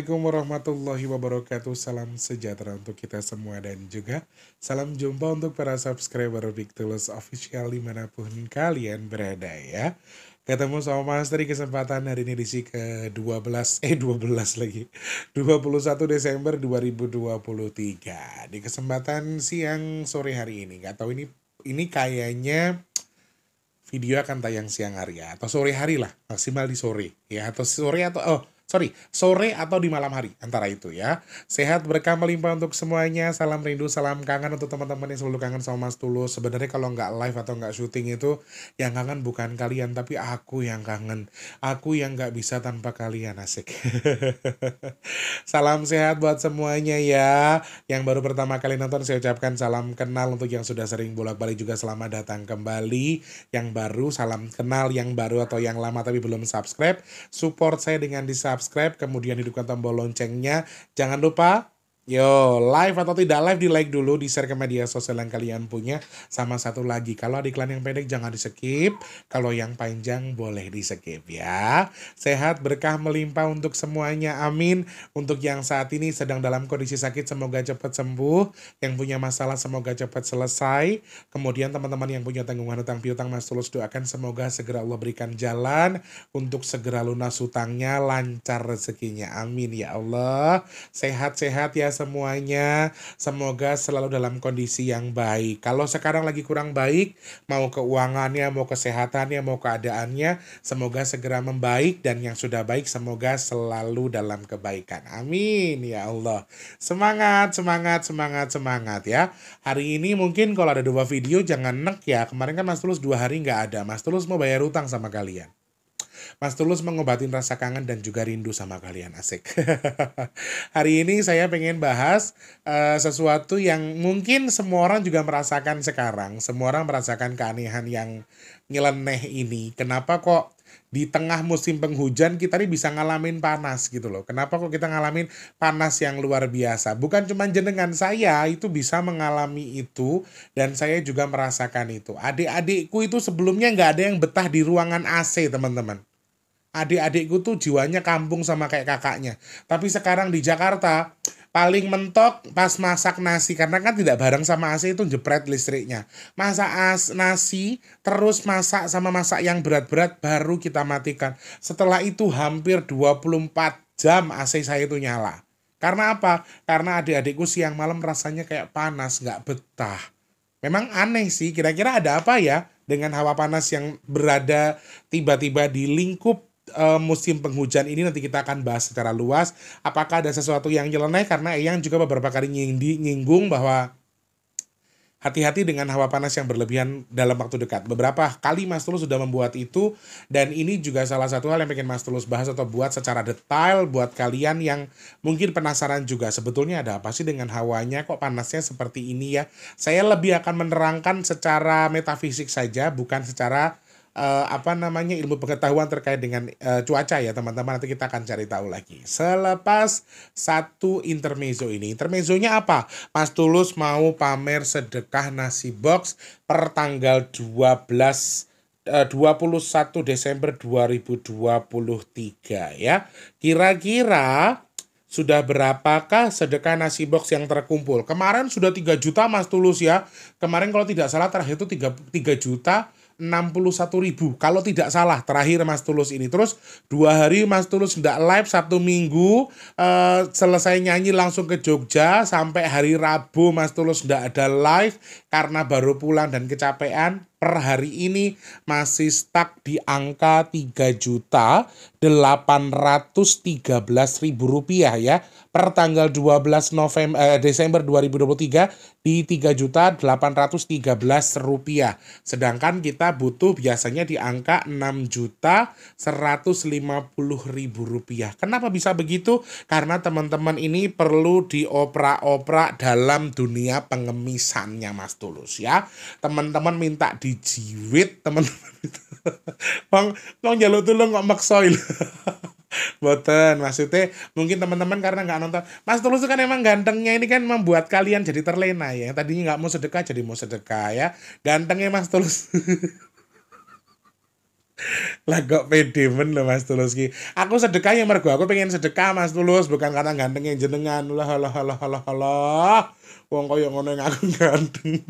Assalamualaikum warahmatullahi wabarakatuh. Salam sejahtera untuk kita semua dan juga salam jumpa untuk para subscriber Big Tulus Official dimanapun kalian berada ya. Ketemu sama Mas Tri kesempatan hari ini di si ke-12, eh 12 lagi, 21 Desember 2023. Di kesempatan siang sore hari ini, Gak tahu ini ini kayaknya video akan tayang siang hari ya atau sore hari lah maksimal di sore ya atau sore atau oh sorry, sore atau di malam hari, antara itu ya. Sehat, berkah, melimpah untuk semuanya. Salam rindu, salam kangen untuk teman-teman yang selalu kangen sama Mas Tulus. Sebenarnya kalau nggak live atau nggak syuting itu, yang kangen bukan kalian, tapi aku yang kangen. Aku yang nggak bisa tanpa kalian, asik. salam sehat buat semuanya ya. Yang baru pertama kali nonton, saya ucapkan salam kenal untuk yang sudah sering bolak-balik juga selamat datang kembali. Yang baru, salam kenal yang baru atau yang lama tapi belum subscribe. Support saya dengan di subscribe subscribe, kemudian hidupkan tombol loncengnya. Jangan lupa Yo, live atau tidak live di like dulu, di share ke media sosial yang kalian punya. Sama satu lagi, kalau ada iklan yang pendek jangan di skip, kalau yang panjang boleh di skip ya. Sehat, berkah melimpah untuk semuanya, amin. Untuk yang saat ini sedang dalam kondisi sakit, semoga cepat sembuh. Yang punya masalah, semoga cepat selesai. Kemudian teman-teman yang punya tanggungan utang piutang, Mas Tulus doakan semoga segera Allah berikan jalan untuk segera lunas utangnya, lancar rezekinya. Amin ya Allah. Sehat-sehat ya semuanya. Semoga selalu dalam kondisi yang baik. Kalau sekarang lagi kurang baik, mau keuangannya, mau kesehatannya, mau keadaannya, semoga segera membaik dan yang sudah baik semoga selalu dalam kebaikan. Amin ya Allah. Semangat, semangat, semangat, semangat ya. Hari ini mungkin kalau ada dua video jangan nek ya. Kemarin kan Mas Tulus dua hari nggak ada. Mas Tulus mau bayar utang sama kalian. Mas Tulus mengobatin rasa kangen dan juga rindu sama kalian asik. Hari ini saya pengen bahas uh, sesuatu yang mungkin semua orang juga merasakan sekarang. Semua orang merasakan keanehan yang nyeleneh ini. Kenapa kok di tengah musim penghujan kita ini bisa ngalamin panas gitu loh. Kenapa kok kita ngalamin panas yang luar biasa? Bukan cuma jenengan saya itu bisa mengalami itu dan saya juga merasakan itu. Adik-adikku itu sebelumnya nggak ada yang betah di ruangan AC teman-teman adik-adikku tuh jiwanya kampung sama kayak kakaknya. Tapi sekarang di Jakarta paling mentok pas masak nasi karena kan tidak bareng sama AC itu jepret listriknya. Masak as nasi terus masak sama masak yang berat-berat baru kita matikan. Setelah itu hampir 24 jam AC saya itu nyala. Karena apa? Karena adik-adikku siang malam rasanya kayak panas, nggak betah. Memang aneh sih, kira-kira ada apa ya dengan hawa panas yang berada tiba-tiba di lingkup Eh, musim penghujan ini nanti kita akan bahas secara luas apakah ada sesuatu yang nyeleneh karena Eyang juga beberapa kali nyindi, nyinggung bahwa hati-hati dengan hawa panas yang berlebihan dalam waktu dekat. Beberapa kali Mas Tulus sudah membuat itu dan ini juga salah satu hal yang pengen Mas Tulus bahas atau buat secara detail buat kalian yang mungkin penasaran juga sebetulnya ada apa sih dengan hawanya kok panasnya seperti ini ya. Saya lebih akan menerangkan secara metafisik saja bukan secara uh, apa namanya ilmu pengetahuan terkait dengan uh, cuaca ya teman-teman nanti kita akan cari tahu lagi selepas satu intermezzo ini intermezzonya apa Mas Tulus mau pamer sedekah nasi box per tanggal 12 eh, puluh 21 Desember 2023 ya kira-kira sudah berapakah sedekah nasi box yang terkumpul? Kemarin sudah 3 juta Mas Tulus ya. Kemarin kalau tidak salah terakhir itu 3, 3 juta 61 ribu kalau tidak salah terakhir Mas Tulus ini terus dua hari Mas Tulus tidak live Sabtu Minggu uh, selesai nyanyi langsung ke Jogja sampai hari Rabu Mas Tulus tidak ada live karena baru pulang dan kecapean per hari ini masih stuck di angka 3 juta 813 ribu rupiah ya per tanggal 12 November eh, Desember 2023 di 3 juta 813 rupiah sedangkan kita butuh biasanya di angka 6 juta 150 ribu rupiah kenapa bisa begitu karena teman-teman ini perlu diopra-opra dalam dunia pengemisannya Mas Tulus ya teman-teman minta di dijiwit teman-teman itu wong wong jaluk tulung kok maksa Boten, maksudnya mungkin teman-teman karena nggak nonton. Mas Tulus kan emang gantengnya ini kan membuat kalian jadi terlena ya. Tadinya nggak mau sedekah jadi mau sedekah ya. Gantengnya Mas Tulus. lah kok pede men loh Mas Tulus ki. Aku sedekah yang mergo aku pengen sedekah Mas Tulus bukan karena gantengnya jenengan. Lah lah lah lah wong kaya ngono yang aku ganteng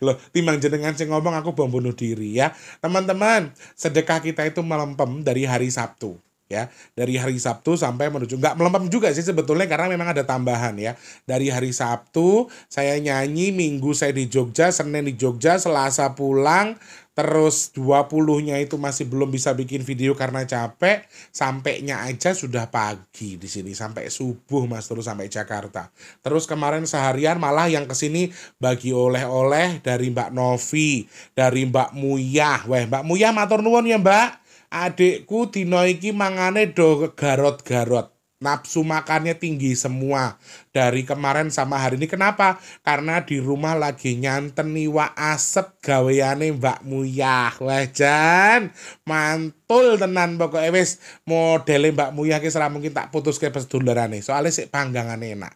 loh timbang jenengan sing ngomong aku bom bunuh diri ya teman-teman sedekah kita itu melempem dari hari Sabtu ya dari hari Sabtu sampai menuju nggak melempem juga sih sebetulnya karena memang ada tambahan ya dari hari Sabtu saya nyanyi Minggu saya di Jogja Senin di Jogja Selasa pulang terus 20-nya itu masih belum bisa bikin video karena capek, sampainya aja sudah pagi di sini sampai subuh Mas terus sampai Jakarta. Terus kemarin seharian malah yang kesini bagi oleh-oleh dari Mbak Novi, dari Mbak Muyah. Weh, Mbak Muyah matur nuwun ya, Mbak. Adikku dinoiki mangane do garot-garot nafsu makannya tinggi semua dari kemarin sama hari ini kenapa karena di rumah lagi nyanten iwa asep gaweane Mbak Muyah wajan mantul tenan pokoknya eh, wis modelnya Mbak Muyah ki mungkin tak putus ke pas soalnya si panggangan enak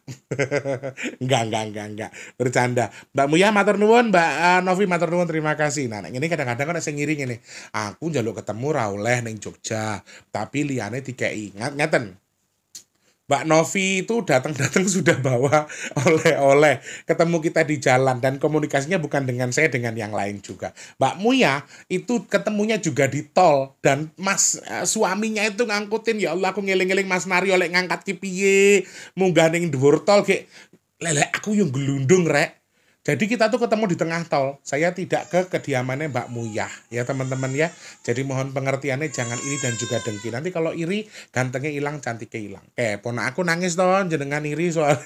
enggak enggak enggak enggak bercanda Mbak Muyah matur nuwun Mbak uh, Novi matur nuwun terima kasih nah ini kadang-kadang kan saya ngiring ini aku jaluk ketemu Rauleh neng Jogja tapi Liane dikei ingat ngeten Mbak Novi itu datang-datang sudah bawa oleh-oleh ketemu kita di jalan dan komunikasinya bukan dengan saya dengan yang lain juga. Mbak Muya itu ketemunya juga di tol dan mas eh, suaminya itu ngangkutin ya Allah aku ngeling-ngeling Mas Nari oleh ngangkat kipiye munggah ning dhuwur tol ge lele aku yang gelundung rek jadi kita tuh ketemu di tengah tol. Saya tidak ke kediamannya Mbak Muyah ya teman-teman ya. Jadi mohon pengertiannya jangan iri dan juga dengki. Nanti kalau iri gantengnya hilang, cantiknya hilang. Eh, pona aku nangis dong jenengan iri soal.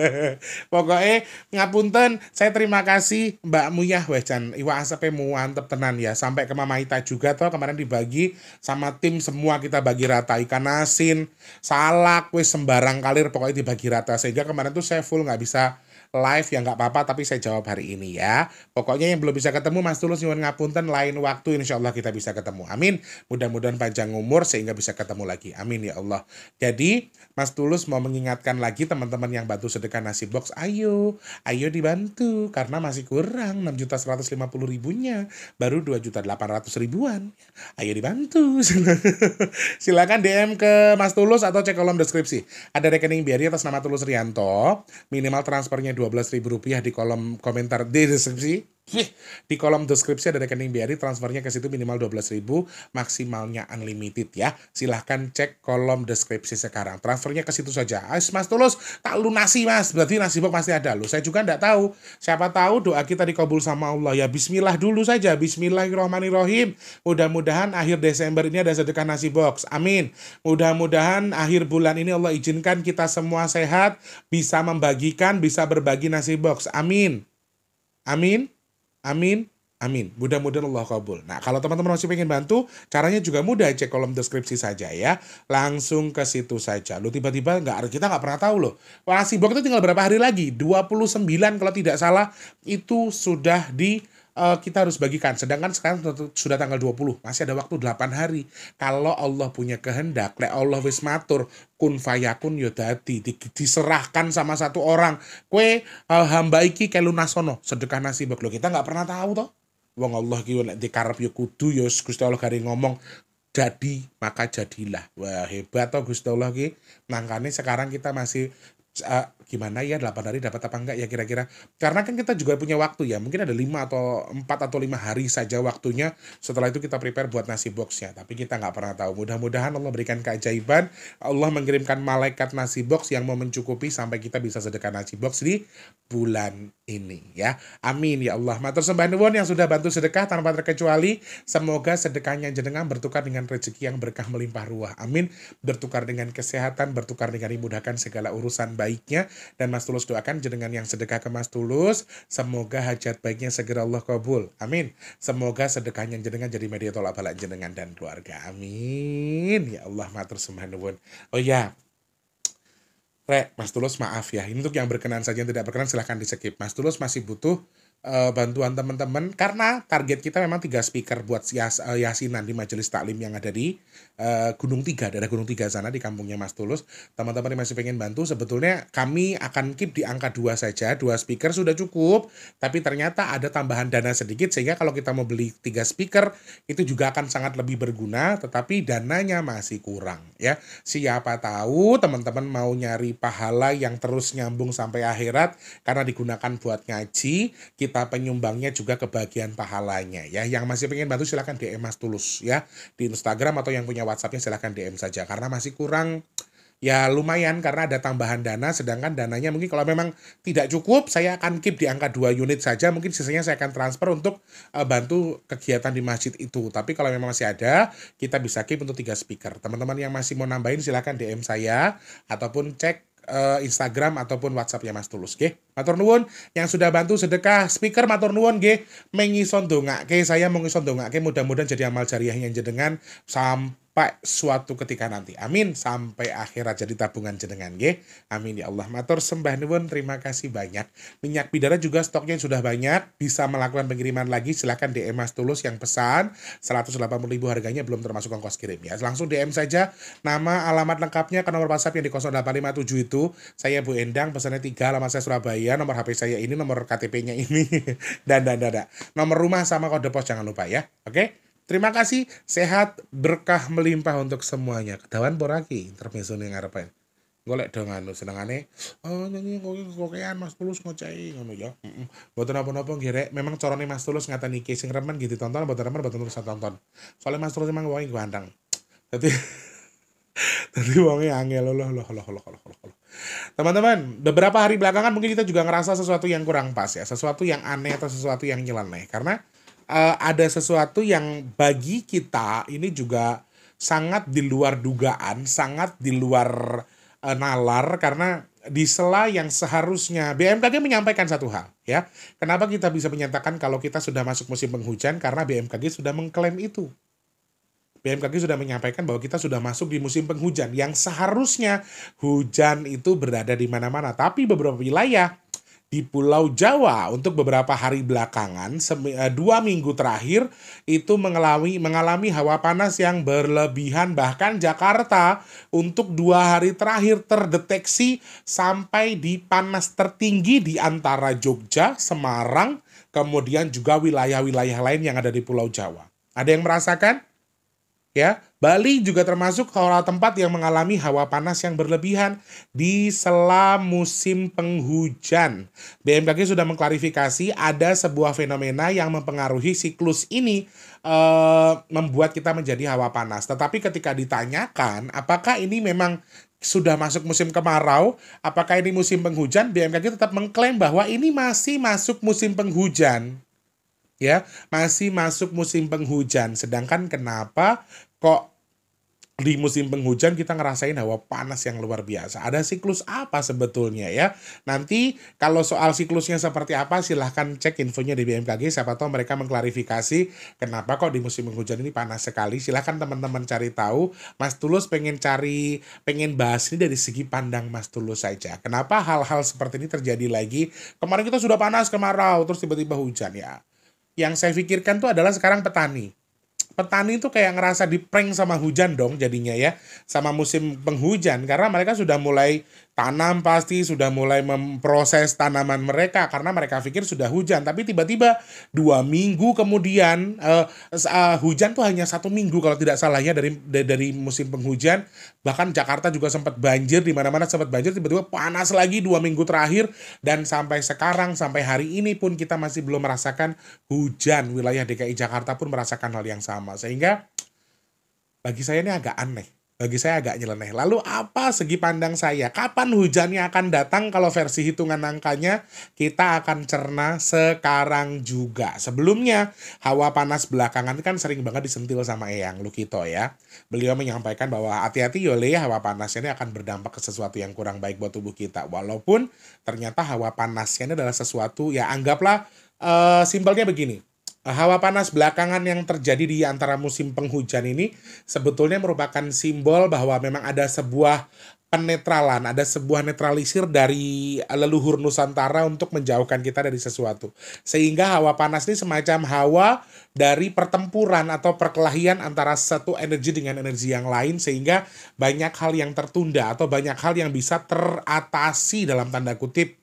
Pokoknya ngapunten, saya terima kasih Mbak Muyah wejan. Iwa asepe muantep tenan ya. Sampai ke Mama Ita juga toh kemarin dibagi sama tim semua kita bagi rata ikan asin, salak, wes sembarang kalir pokoknya dibagi rata sehingga kemarin tuh saya full nggak bisa live ya nggak apa-apa tapi saya jawab hari ini ya. Pokoknya yang belum bisa ketemu Mas Tulus nyuwun ngapunten lain waktu insya Allah kita bisa ketemu. Amin. Mudah-mudahan panjang umur sehingga bisa ketemu lagi. Amin ya Allah. Jadi Mas Tulus mau mengingatkan lagi teman-teman yang bantu sedekah nasi box. Ayo, ayo dibantu karena masih kurang 6 juta 150 ribunya baru 2 juta 800 ribuan. Ayo dibantu. Silakan DM ke Mas Tulus atau cek kolom deskripsi. Ada rekening BRI atas nama Tulus Rianto. Minimal transfernya 12.000 rupiah di kolom komentar di deskripsi di kolom deskripsi ada rekening BRI transfernya ke situ minimal belas ribu maksimalnya unlimited ya silahkan cek kolom deskripsi sekarang transfernya ke situ saja Mas Tulus tak lunasi Mas berarti nasi nasibok pasti ada lu saya juga nggak tahu siapa tahu doa kita dikabul sama Allah ya Bismillah dulu saja Bismillahirrahmanirrahim mudah-mudahan akhir Desember ini ada sedekah nasi box amin mudah-mudahan akhir bulan ini Allah izinkan kita semua sehat bisa membagikan bisa berbagi nasi box amin amin Amin. Amin. Mudah-mudahan Allah kabul. Nah, kalau teman-teman masih ingin bantu, caranya juga mudah. Cek kolom deskripsi saja ya. Langsung ke situ saja. Lu tiba-tiba nggak kita nggak pernah tahu loh. Wah, sibok itu tinggal berapa hari lagi? 29 kalau tidak salah itu sudah di uh, kita harus bagikan. Sedangkan sekarang sudah tanggal 20, masih ada waktu 8 hari. Kalau Allah punya kehendak, oleh Allah wis matur kun fayakun yo dadi di, diserahkan sama satu orang. Kue uh, hamba iki kelunasono sedekah nasi lo kita nggak pernah tahu toh. Wong Allah ki nek dikarep yo kudu yo Gusti Allah gari ngomong jadi maka jadilah. Wah hebat toh Gusti Allah ki. Makanya sekarang kita masih uh, gimana ya 8 hari dapat apa enggak ya kira-kira karena kan kita juga punya waktu ya mungkin ada 5 atau 4 atau 5 hari saja waktunya setelah itu kita prepare buat nasi box ya tapi kita nggak pernah tahu mudah-mudahan Allah berikan keajaiban Allah mengirimkan malaikat nasi box yang mau mencukupi sampai kita bisa sedekah nasi box di bulan ini ya amin ya Allah matur sembahan nuwun yang sudah bantu sedekah tanpa terkecuali semoga sedekahnya jenengan bertukar dengan rezeki yang berkah melimpah ruah amin bertukar dengan kesehatan bertukar dengan dimudahkan segala urusan baiknya dan Mas Tulus doakan jenengan yang sedekah ke Mas Tulus, semoga hajat baiknya segera Allah kabul. Amin. Semoga sedekahnya jenengan jadi media tolak balak jenengan dan keluarga. Amin. Ya Allah matur sembahnuwun. Oh ya, Rek, Mas Tulus maaf ya. Ini untuk yang berkenan saja, yang tidak berkenan silahkan di skip. Mas Tulus masih butuh uh, bantuan teman-teman karena target kita memang tiga speaker buat yas, uh, yasinan di majelis taklim yang ada di uh, Gunung Tiga daerah Gunung Tiga sana di kampungnya Mas Tulus teman-teman yang masih pengen bantu sebetulnya kami akan keep di angka dua saja dua speaker sudah cukup tapi ternyata ada tambahan dana sedikit sehingga kalau kita mau beli tiga speaker itu juga akan sangat lebih berguna tetapi dananya masih kurang ya siapa tahu teman-teman mau nyari pahala yang terus nyambung sampai akhirat karena digunakan buat ngaji kita kita penyumbangnya juga kebagian pahalanya ya. Yang masih pengen bantu silahkan DM Mas Tulus ya di Instagram atau yang punya WhatsAppnya silahkan DM saja karena masih kurang ya lumayan karena ada tambahan dana sedangkan dananya mungkin kalau memang tidak cukup saya akan keep di angka 2 unit saja mungkin sisanya saya akan transfer untuk uh, bantu kegiatan di masjid itu tapi kalau memang masih ada kita bisa keep untuk tiga speaker teman-teman yang masih mau nambahin silahkan DM saya ataupun cek uh, Instagram ataupun WhatsAppnya Mas Tulus oke? Matur nuwun yang sudah bantu sedekah speaker matur nuwun nggih mengisondongake saya mengisondongake mudah-mudahan jadi amal jariahnya yang jenengan sampai Pak suatu ketika nanti. Amin. Sampai akhirat jadi tabungan jenengan nggih. Amin ya Allah. Matur sembah nuwun. Terima kasih banyak. Minyak bidara juga stoknya sudah banyak. Bisa melakukan pengiriman lagi. Silahkan DM Mas Tulus yang pesan. 180 ribu harganya belum termasuk ongkos kirim ya. Langsung DM saja nama alamat lengkapnya ke nomor WhatsApp yang di 0857 itu. Saya Bu Endang pesannya 3 alamat saya Surabaya. Nomor HP saya ini, nomor KTP-nya ini. dan dan dan. dan. Nomor rumah sama kode pos jangan lupa ya. Oke? Okay? Terima kasih, sehat, berkah melimpah untuk semuanya. Kedawan poraki, nih ngarepain gue Golek dong anu seneng ane oh nyanyi kokean Mas Tulus ngocei ngono ya. Heeh. tuh nopo nopo nggih memang corong carane Mas Tulus ngata iki casing remen gitu tonton mboten remen mboten terus tonton. Soalnya Mas Tulus memang wong gandang. Dadi Tadi lo, angel loh loh loh loh loh loh. Teman-teman, beberapa hari belakangan mungkin kita juga ngerasa sesuatu yang kurang pas ya, sesuatu yang aneh atau sesuatu yang nyeleneh karena uh, ada sesuatu yang bagi kita ini juga sangat di luar dugaan, sangat di luar uh, nalar karena di sela yang seharusnya BMKG menyampaikan satu hal ya. Kenapa kita bisa menyatakan kalau kita sudah masuk musim penghujan karena BMKG sudah mengklaim itu. BMKG sudah menyampaikan bahwa kita sudah masuk di musim penghujan yang seharusnya hujan itu berada di mana-mana, tapi beberapa wilayah di Pulau Jawa untuk beberapa hari belakangan eh, dua minggu terakhir itu mengalami mengalami hawa panas yang berlebihan bahkan Jakarta untuk dua hari terakhir terdeteksi sampai di panas tertinggi di antara Jogja, Semarang, kemudian juga wilayah-wilayah lain yang ada di Pulau Jawa. Ada yang merasakan? ya. Bali juga termasuk kawasan tempat yang mengalami hawa panas yang berlebihan di sela musim penghujan. BMKG sudah mengklarifikasi ada sebuah fenomena yang mempengaruhi siklus ini eh, membuat kita menjadi hawa panas. Tetapi ketika ditanyakan apakah ini memang sudah masuk musim kemarau, apakah ini musim penghujan? BMKG tetap mengklaim bahwa ini masih masuk musim penghujan ya masih masuk musim penghujan sedangkan kenapa kok di musim penghujan kita ngerasain hawa panas yang luar biasa. Ada siklus apa sebetulnya ya? Nanti kalau soal siklusnya seperti apa silahkan cek infonya di BMKG. Siapa tahu mereka mengklarifikasi kenapa kok di musim penghujan ini panas sekali. Silahkan teman-teman cari tahu. Mas Tulus pengen cari, pengen bahas ini dari segi pandang Mas Tulus saja. Kenapa hal-hal seperti ini terjadi lagi? Kemarin kita sudah panas kemarau, terus tiba-tiba hujan ya yang saya pikirkan tuh adalah sekarang petani. Petani itu kayak ngerasa di prank sama hujan dong jadinya ya, sama musim penghujan karena mereka sudah mulai tanam pasti sudah mulai memproses tanaman mereka karena mereka pikir sudah hujan tapi tiba-tiba dua minggu kemudian uh, uh, hujan tuh hanya satu minggu kalau tidak salahnya dari dari musim penghujan bahkan Jakarta juga sempat banjir di mana-mana sempat banjir tiba-tiba panas lagi dua minggu terakhir dan sampai sekarang sampai hari ini pun kita masih belum merasakan hujan wilayah DKI Jakarta pun merasakan hal yang sama sehingga bagi saya ini agak aneh bagi saya agak nyeleneh. Lalu apa segi pandang saya? Kapan hujannya akan datang kalau versi hitungan angkanya kita akan cerna sekarang juga. Sebelumnya hawa panas belakangan kan sering banget disentil sama Eyang Lukito ya. Beliau menyampaikan bahwa hati-hati Yole hawa panas ini akan berdampak ke sesuatu yang kurang baik buat tubuh kita. Walaupun ternyata hawa panasnya ini adalah sesuatu ya anggaplah uh, simpelnya begini Hawa panas belakangan yang terjadi di antara musim penghujan ini sebetulnya merupakan simbol bahwa memang ada sebuah penetralan, ada sebuah netralisir dari leluhur Nusantara untuk menjauhkan kita dari sesuatu. Sehingga hawa panas ini semacam hawa dari pertempuran atau perkelahian antara satu energi dengan energi yang lain sehingga banyak hal yang tertunda atau banyak hal yang bisa teratasi dalam tanda kutip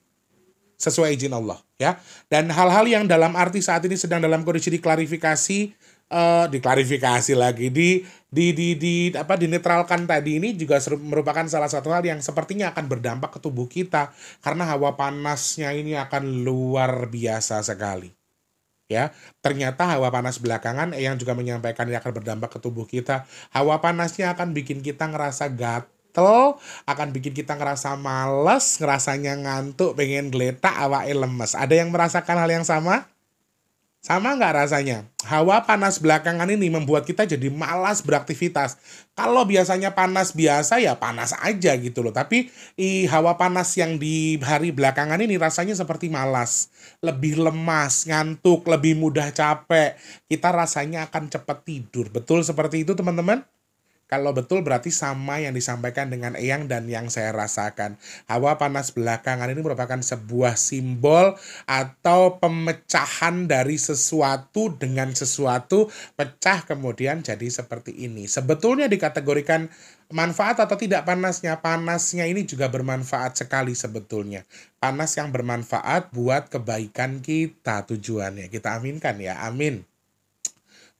sesuai izin Allah ya. Dan hal-hal yang dalam arti saat ini sedang dalam kondisi diklarifikasi uh, diklarifikasi lagi di di di di apa dinetralkan tadi ini juga merupakan salah satu hal yang sepertinya akan berdampak ke tubuh kita karena hawa panasnya ini akan luar biasa sekali. Ya, ternyata hawa panas belakangan yang juga menyampaikan ini akan berdampak ke tubuh kita. Hawa panasnya akan bikin kita ngerasa gatal gatel gitu. akan bikin kita ngerasa males, ngerasanya ngantuk, pengen geletak, awak lemes. Ada yang merasakan hal yang sama? Sama nggak rasanya? Hawa panas belakangan ini membuat kita jadi malas beraktivitas. Kalau biasanya panas biasa ya panas aja gitu loh. Tapi i, hawa panas yang di hari belakangan ini rasanya seperti malas. Lebih lemas, ngantuk, lebih mudah capek. Kita rasanya akan cepat tidur. Betul seperti itu teman-teman? Kalau betul berarti sama yang disampaikan dengan Eyang dan yang saya rasakan. Hawa panas belakangan ini merupakan sebuah simbol atau pemecahan dari sesuatu dengan sesuatu pecah kemudian jadi seperti ini. Sebetulnya dikategorikan manfaat atau tidak panasnya. Panasnya ini juga bermanfaat sekali sebetulnya. Panas yang bermanfaat buat kebaikan kita tujuannya. Kita aminkan ya. Amin.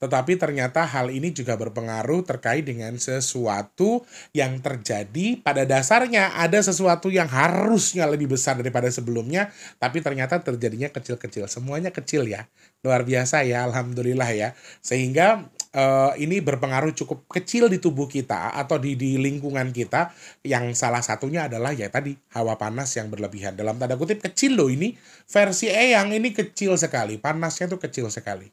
Tetapi ternyata hal ini juga berpengaruh terkait dengan sesuatu yang terjadi pada dasarnya ada sesuatu yang harusnya lebih besar daripada sebelumnya, tapi ternyata terjadinya kecil-kecil. Semuanya kecil ya. Luar biasa ya, alhamdulillah ya. Sehingga uh, ini berpengaruh cukup kecil di tubuh kita atau di, di lingkungan kita yang salah satunya adalah ya tadi hawa panas yang berlebihan dalam tanda kutip kecil loh ini versi E yang ini kecil sekali panasnya tuh kecil sekali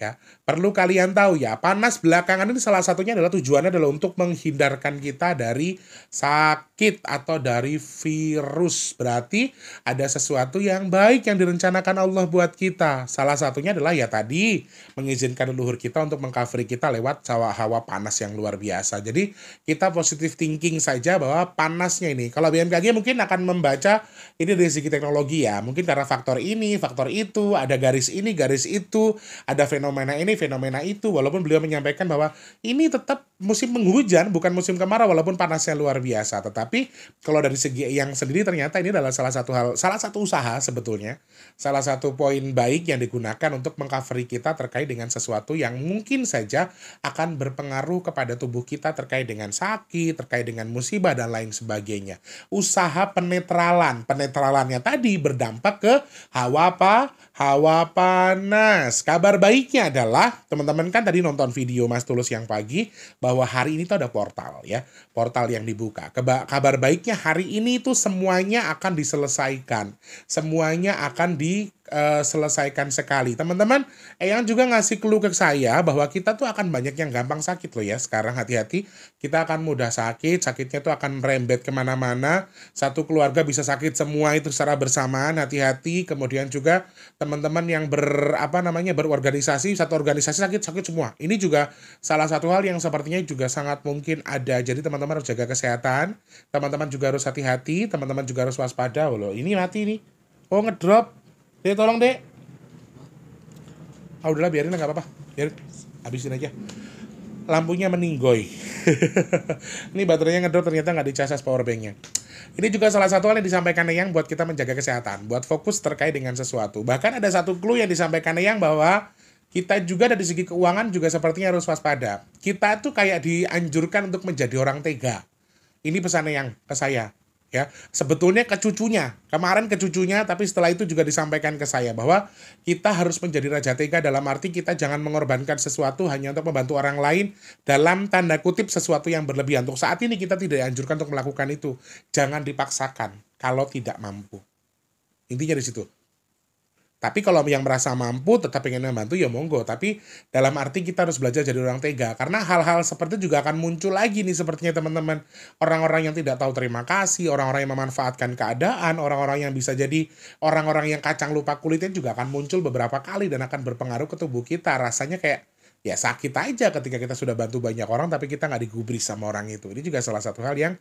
ya perlu kalian tahu ya panas belakangan ini salah satunya adalah tujuannya adalah untuk menghindarkan kita dari sakit atau dari virus berarti ada sesuatu yang baik yang direncanakan Allah buat kita salah satunya adalah ya tadi mengizinkan leluhur kita untuk mengcover kita lewat cawah hawa panas yang luar biasa jadi kita positive thinking saja bahwa panasnya ini kalau BMKG mungkin akan membaca ini dari segi teknologi ya mungkin karena faktor ini faktor itu ada garis ini garis itu ada fenomena fenomena ini fenomena itu walaupun beliau menyampaikan bahwa ini tetap musim penghujan bukan musim kemarau walaupun panasnya luar biasa tetapi kalau dari segi yang sendiri ternyata ini adalah salah satu hal salah satu usaha sebetulnya salah satu poin baik yang digunakan untuk mengcovery kita terkait dengan sesuatu yang mungkin saja akan berpengaruh kepada tubuh kita terkait dengan sakit terkait dengan musibah dan lain sebagainya usaha penetralan penetralannya tadi berdampak ke hawa apa hawa panas kabar baiknya adalah teman-teman kan tadi nonton video Mas Tulus yang pagi bahwa hari ini tuh ada portal ya, portal yang dibuka. Keba kabar baiknya hari ini itu semuanya akan diselesaikan, semuanya akan di Eh, selesaikan sekali. Teman-teman, Eyang juga ngasih clue ke saya bahwa kita tuh akan banyak yang gampang sakit loh ya. Sekarang hati-hati, kita akan mudah sakit, sakitnya tuh akan merembet kemana-mana. Satu keluarga bisa sakit semua itu secara bersamaan, hati-hati. Kemudian juga teman-teman yang ber apa namanya berorganisasi, satu organisasi sakit-sakit semua. Ini juga salah satu hal yang sepertinya juga sangat mungkin ada. Jadi teman-teman harus jaga kesehatan, teman-teman juga harus hati-hati, teman-teman juga harus waspada. Loh, ini mati nih. Oh ngedrop, Dek tolong dek. Ah oh, udahlah biarin lah nggak apa-apa. Biarin habisin aja. Lampunya meninggoy. ini baterainya ngedrop ternyata nggak dicas power banknya. Ini juga salah satu hal yang disampaikan Neyang buat kita menjaga kesehatan, buat fokus terkait dengan sesuatu. Bahkan ada satu clue yang disampaikan Neyang bahwa kita juga dari segi keuangan juga sepertinya harus waspada. Kita tuh kayak dianjurkan untuk menjadi orang tega. Ini pesan Neyang ke saya ya sebetulnya ke cucunya kemarin ke cucunya tapi setelah itu juga disampaikan ke saya bahwa kita harus menjadi raja tega dalam arti kita jangan mengorbankan sesuatu hanya untuk membantu orang lain dalam tanda kutip sesuatu yang berlebihan untuk saat ini kita tidak dianjurkan untuk melakukan itu jangan dipaksakan kalau tidak mampu intinya di situ tapi kalau yang merasa mampu tetap ingin membantu ya monggo. Tapi dalam arti kita harus belajar jadi orang tega. Karena hal-hal seperti itu juga akan muncul lagi nih sepertinya teman-teman. Orang-orang yang tidak tahu terima kasih, orang-orang yang memanfaatkan keadaan, orang-orang yang bisa jadi orang-orang yang kacang lupa kulitnya juga akan muncul beberapa kali dan akan berpengaruh ke tubuh kita. Rasanya kayak ya sakit aja ketika kita sudah bantu banyak orang tapi kita nggak digubris sama orang itu. Ini juga salah satu hal yang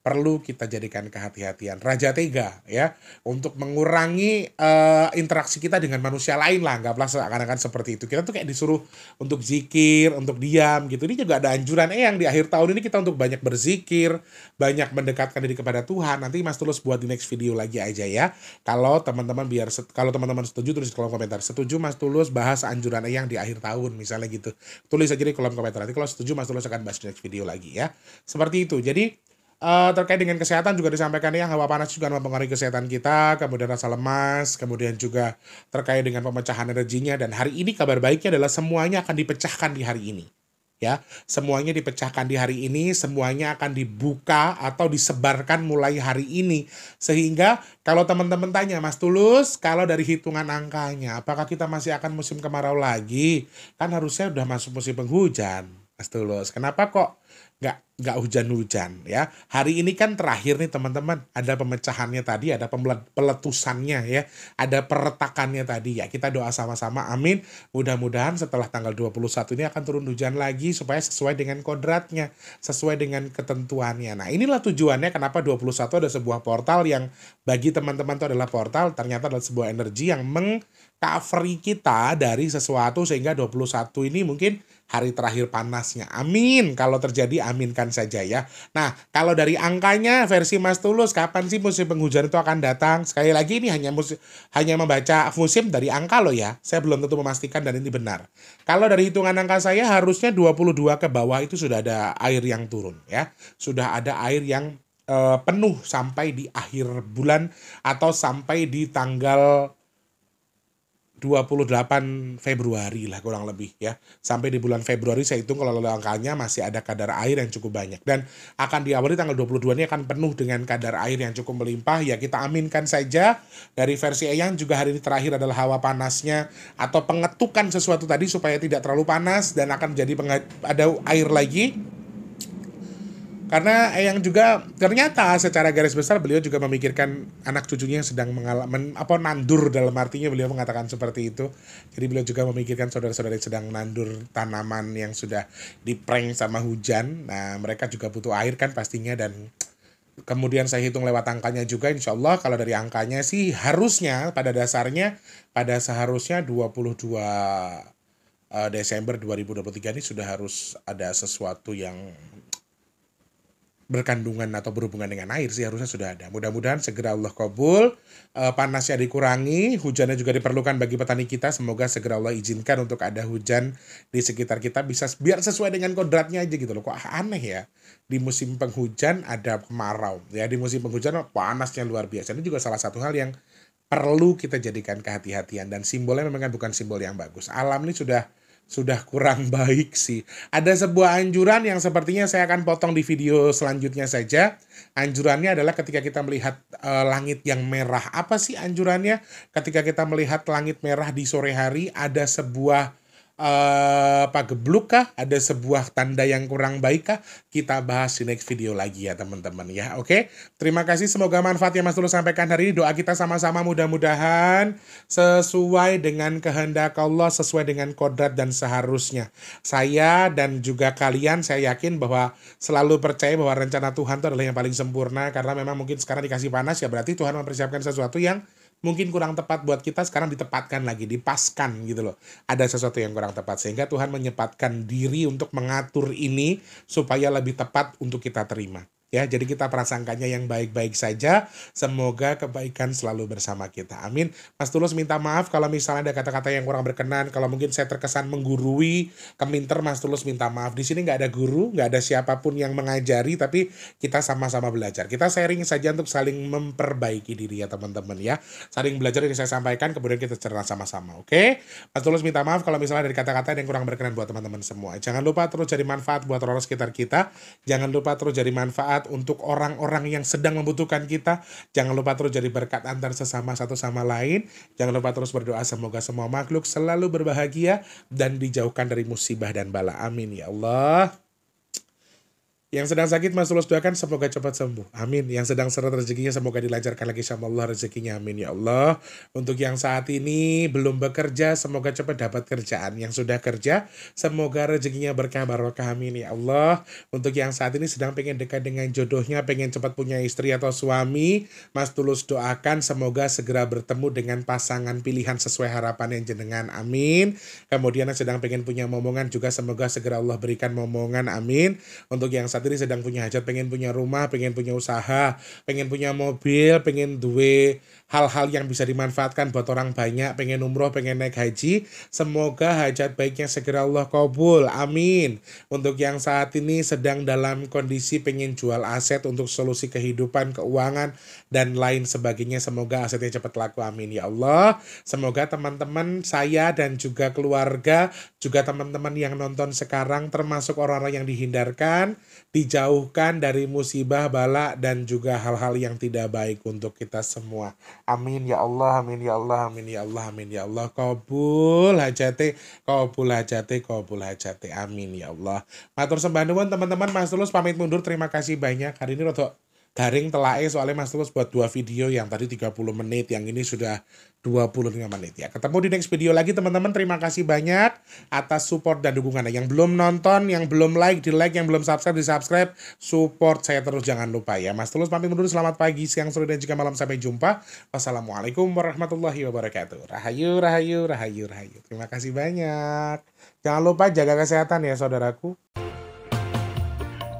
perlu kita jadikan kehati-hatian raja tega ya untuk mengurangi uh, interaksi kita dengan manusia lain lah nggak pelas seakan-akan seperti itu kita tuh kayak disuruh untuk zikir untuk diam gitu ini juga ada anjuran eh yang di akhir tahun ini kita untuk banyak berzikir banyak mendekatkan diri kepada Tuhan nanti Mas Tulus buat di next video lagi aja ya kalau teman-teman biar kalau teman-teman setuju tulis di kolom komentar setuju Mas Tulus bahas anjuran eh yang di akhir tahun misalnya gitu tulis aja di kolom komentar nanti kalau setuju Mas Tulus akan bahas di next video lagi ya seperti itu jadi Uh, terkait dengan kesehatan juga disampaikan ya hawa panas juga mempengaruhi kesehatan kita, kemudian rasa lemas, kemudian juga terkait dengan pemecahan energinya dan hari ini kabar baiknya adalah semuanya akan dipecahkan di hari ini. Ya, semuanya dipecahkan di hari ini, semuanya akan dibuka atau disebarkan mulai hari ini. Sehingga kalau teman-teman tanya Mas Tulus, kalau dari hitungan angkanya apakah kita masih akan musim kemarau lagi? Kan harusnya udah masuk musim penghujan, Mas Tulus. Kenapa kok nggak nggak hujan-hujan ya. Hari ini kan terakhir nih teman-teman, ada pemecahannya tadi, ada peletusannya ya, ada peretakannya tadi ya. Kita doa sama-sama, amin. Mudah-mudahan setelah tanggal 21 ini akan turun hujan lagi supaya sesuai dengan kodratnya, sesuai dengan ketentuannya. Nah inilah tujuannya kenapa 21 ada sebuah portal yang bagi teman-teman itu adalah portal, ternyata adalah sebuah energi yang meng cover kita dari sesuatu sehingga 21 ini mungkin hari terakhir panasnya. Amin. Kalau terjadi aminkan saja ya. Nah, kalau dari angkanya versi Mas Tulus kapan sih musim penghujan itu akan datang? Sekali lagi ini hanya musim, hanya membaca musim dari angka loh ya. Saya belum tentu memastikan dan ini benar. Kalau dari hitungan angka saya harusnya 22 ke bawah itu sudah ada air yang turun ya. Sudah ada air yang uh, penuh sampai di akhir bulan atau sampai di tanggal 28 Februari lah kurang lebih ya. Sampai di bulan Februari saya hitung kalau angkanya masih ada kadar air yang cukup banyak. Dan akan diawali tanggal 22 ini akan penuh dengan kadar air yang cukup melimpah. Ya kita aminkan saja dari versi Eyang juga hari ini terakhir adalah hawa panasnya atau pengetukan sesuatu tadi supaya tidak terlalu panas dan akan menjadi ada air lagi karena yang juga ternyata secara garis besar beliau juga memikirkan anak cucunya yang sedang mengalami apa nandur dalam artinya beliau mengatakan seperti itu jadi beliau juga memikirkan saudara-saudara yang sedang nandur tanaman yang sudah dipreng sama hujan nah mereka juga butuh air kan pastinya dan kemudian saya hitung lewat angkanya juga insyaallah kalau dari angkanya sih harusnya pada dasarnya pada seharusnya 22 eh, Desember 2023 ini sudah harus ada sesuatu yang berkandungan atau berhubungan dengan air sih harusnya sudah ada. Mudah-mudahan segera Allah kabul, eh, panasnya dikurangi, hujannya juga diperlukan bagi petani kita. Semoga segera Allah izinkan untuk ada hujan di sekitar kita bisa biar sesuai dengan kodratnya aja gitu loh. Kok aneh ya? Di musim penghujan ada kemarau, ya di musim penghujan panasnya luar biasa. Ini juga salah satu hal yang perlu kita jadikan kehati-hatian dan simbolnya memang bukan simbol yang bagus. Alam ini sudah sudah kurang baik sih. Ada sebuah anjuran yang sepertinya saya akan potong di video selanjutnya saja. Anjurannya adalah ketika kita melihat e, langit yang merah. Apa sih anjurannya? Ketika kita melihat langit merah di sore hari, ada sebuah uh, gebluk kah? Ada sebuah tanda yang kurang baik kah? Kita bahas di next video lagi ya teman-teman ya. Oke. Terima kasih semoga manfaat yang Mas Tulus sampaikan hari ini. Doa kita sama-sama mudah-mudahan sesuai dengan kehendak Allah, sesuai dengan kodrat dan seharusnya. Saya dan juga kalian saya yakin bahwa selalu percaya bahwa rencana Tuhan itu adalah yang paling sempurna karena memang mungkin sekarang dikasih panas ya berarti Tuhan mempersiapkan sesuatu yang mungkin kurang tepat buat kita sekarang ditepatkan lagi, dipaskan gitu loh. Ada sesuatu yang kurang tepat sehingga Tuhan menyempatkan diri untuk mengatur ini supaya lebih tepat untuk kita terima. Ya, jadi kita prasangkanya yang baik-baik saja. Semoga kebaikan selalu bersama kita. Amin. Mas Tulus minta maaf kalau misalnya ada kata-kata yang kurang berkenan. Kalau mungkin saya terkesan menggurui, keminter Mas Tulus minta maaf. Di sini nggak ada guru, nggak ada siapapun yang mengajari, tapi kita sama-sama belajar. Kita sharing saja untuk saling memperbaiki diri ya teman-teman ya. Saling belajar yang saya sampaikan, kemudian kita cerna sama-sama. Oke? Mas Tulus minta maaf kalau misalnya ada kata-kata yang kurang berkenan buat teman-teman semua. Jangan lupa terus jadi manfaat buat orang sekitar kita. Jangan lupa terus jadi manfaat berkat untuk orang-orang yang sedang membutuhkan kita. Jangan lupa terus jadi berkat antar sesama satu sama lain. Jangan lupa terus berdoa semoga semua makhluk selalu berbahagia dan dijauhkan dari musibah dan bala. Amin ya Allah. Yang sedang sakit Mas Tulus doakan semoga cepat sembuh. Amin. Yang sedang seret rezekinya semoga dilancarkan lagi sama Allah rezekinya. Amin ya Allah. Untuk yang saat ini belum bekerja semoga cepat dapat kerjaan. Yang sudah kerja semoga rezekinya berkah barokah. Amin ya Allah. Untuk yang saat ini sedang pengen dekat dengan jodohnya, pengen cepat punya istri atau suami, Mas Tulus doakan semoga segera bertemu dengan pasangan pilihan sesuai harapan yang jenengan. Amin. Kemudian yang sedang pengen punya momongan juga semoga segera Allah berikan momongan. Amin. Untuk yang saat saat ini sedang punya hajat pengen punya rumah pengen punya usaha pengen punya mobil pengen duit hal-hal yang bisa dimanfaatkan buat orang banyak pengen umroh pengen naik haji semoga hajat baiknya segera Allah kabul amin untuk yang saat ini sedang dalam kondisi pengen jual aset untuk solusi kehidupan keuangan dan lain sebagainya semoga asetnya cepat laku amin ya Allah semoga teman-teman saya dan juga keluarga juga teman-teman yang nonton sekarang termasuk orang-orang yang dihindarkan dijauhkan dari musibah, bala, dan juga hal-hal yang tidak baik untuk kita semua. Amin ya Allah, amin ya Allah, amin ya Allah, amin ya Allah. Kabul hajati, kabul hajati, kabul hajati. Amin ya Allah. Matur sembah teman-teman. Mas Tulus pamit mundur. Terima kasih banyak. Hari ini rotok garing telae soalnya Mas Tulus buat dua video yang tadi 30 menit, yang ini sudah 25 menit ya. Ketemu di next video lagi teman-teman. Terima kasih banyak atas support dan dukungannya. Yang belum nonton, yang belum like, di like, yang belum subscribe, di subscribe. Support saya terus jangan lupa ya. Mas Tulus pamit mundur. Selamat pagi, siang, sore, dan juga malam. Sampai jumpa. Wassalamualaikum warahmatullahi wabarakatuh. Rahayu, rahayu, rahayu, rahayu. Terima kasih banyak. Jangan lupa jaga kesehatan ya saudaraku.